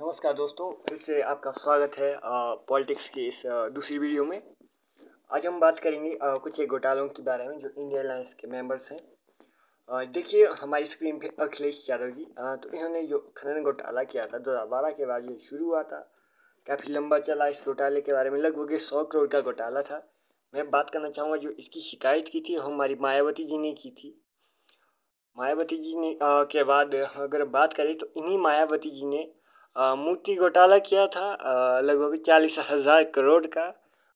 नमस्कार दोस्तों फिर से आपका स्वागत है पॉलिटिक्स की इस दूसरी वीडियो में आज हम बात करेंगे कुछ एक घोटालों के बारे में जो इंडियन एयरलाइंस के मेंबर्स हैं देखिए हमारी स्क्रीन पे अखिलेश यादव जी तो इन्होंने जो खनन घोटाला किया था दो हज़ार बारह के बाद ये शुरू हुआ था काफ़ी लंबा चला इस घोटाले के बारे में लगभग सौ करोड़ का घोटाला था मैं बात करना चाहूँगा जो इसकी शिकायत की थी हमारी मायावती जी ने की थी मायावती जी ने के बाद अगर बात करें तो इन्हीं मायावती जी ने मूर्ति घोटाला किया था लगभग चालीस हज़ार करोड़ का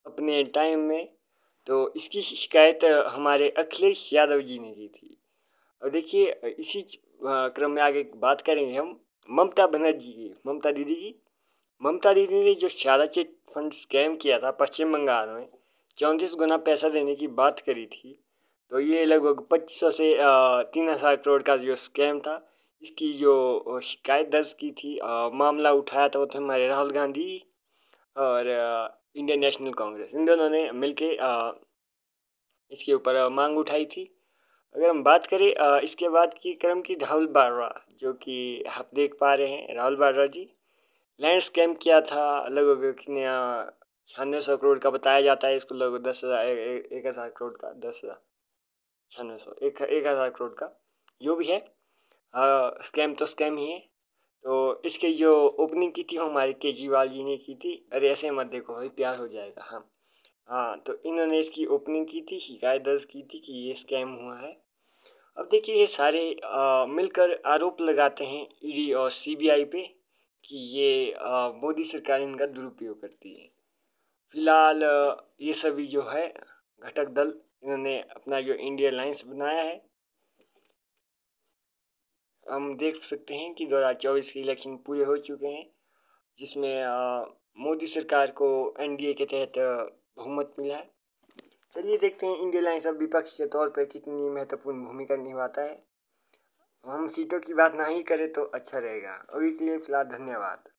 अपने टाइम में तो इसकी शिकायत हमारे अखिलेश यादव जी ने की थी और देखिए इसी क्रम में आगे बात करेंगे हम ममता बनर्जी की ममता दीदी की ममता दीदी ने जो शारदा चिट फंड स्कैम किया था पश्चिम बंगाल में चौंतीस गुना पैसा देने की बात करी थी तो ये लगभग पच्चीस सौ से तीन हज़ार करोड़ का जो स्कैम था इसकी जो शिकायत दर्ज की थी मामला उठाया था वो थे हमारे राहुल गांधी और इंडियन नेशनल कांग्रेस इन दोनों ने मिल इसके ऊपर मांग उठाई थी अगर हम बात करें इसके बाद की क्रम की राहुल बारवा जो कि आप देख पा रहे हैं राहुल बारवा जी लैंड स्कैम किया था लगभग कितने छियानवे सौ करोड़ का बताया जाता है इसको लगभग दस हज़ार एक हज़ार करोड़ का दस हज़ार छियानवे सौ एक हज़ार करोड़ का जो भी है स्कैम हाँ, तो स्कैम ही है तो इसकी जो ओपनिंग की थी वो हमारे केजरीवाल जी ने की थी अरे ऐसे मत देखो भाई प्यार हो जाएगा हाँ हाँ तो इन्होंने इसकी ओपनिंग की थी शिकायत दर्ज की थी कि ये स्कैम हुआ है अब देखिए ये सारे आ, मिलकर आरोप लगाते हैं ईडी e और सीबीआई पे कि ये मोदी सरकार इनका दुरुपयोग करती है फिलहाल ये सभी जो है घटक दल इन्होंने अपना जो इंडिया अलाइंस बनाया है हम देख सकते हैं कि दो हज़ार चौबीस के इलेक्शन पूरे हो चुके हैं जिसमें मोदी सरकार को एनडीए के तहत बहुमत मिला है चलिए देखते हैं इंडिया लाइन अब विपक्ष के तौर पर कितनी महत्वपूर्ण भूमिका निभाता है हम सीटों की बात ना ही करें तो अच्छा रहेगा अभी के लिए फिलहाल धन्यवाद